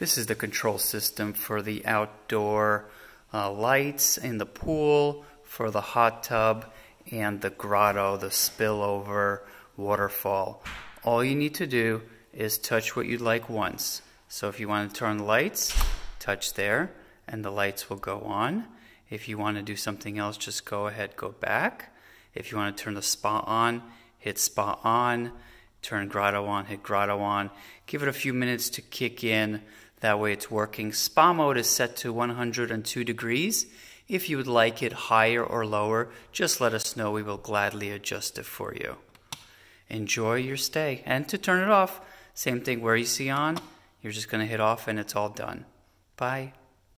This is the control system for the outdoor uh, lights in the pool, for the hot tub, and the grotto, the spillover waterfall. All you need to do is touch what you'd like once. So if you want to turn lights, touch there, and the lights will go on. If you want to do something else, just go ahead, go back. If you want to turn the spa on, hit spa on. Turn grotto on, hit grotto on. Give it a few minutes to kick in that way it's working. Spa mode is set to 102 degrees. If you would like it higher or lower, just let us know. We will gladly adjust it for you. Enjoy your stay. And to turn it off, same thing where you see on, you're just going to hit off and it's all done. Bye.